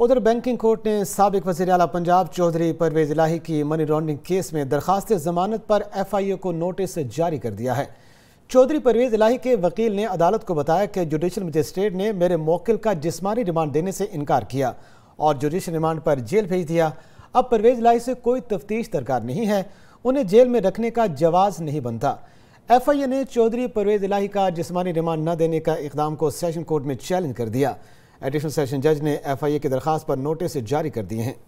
उधर banking court ने सबक वजी अला पंजाब चौधरी परवेज इलाही की मनी लॉन्ड्रिंग केस में दरखास्त जमानत पर एफ आई ए को नोटिस जारी कर दिया है चौधरी परवेज इलाही के वकील ने अदालत को बताया कि जुडिशल मजिस्ट्रेट ने मेरे मोकिल का जिसमानी रिमांड देने से इनकार किया और जुडिशल रिमांड पर जेल भेज दिया अब परवेज इलाही से कोई तफ्तीश दरकार नहीं है उन्हें जेल में रखने का जवाब नहीं बनता एफ आई ए ने चौधरी परवेज इलाही का जिसमानी रिमांड न देने का इकदाम को सेशन कोर्ट में चैलेंज कर दिया एडिशनल सेशन जज ने एफआईए की दरखास्त पर नोटिस जारी कर दिए हैं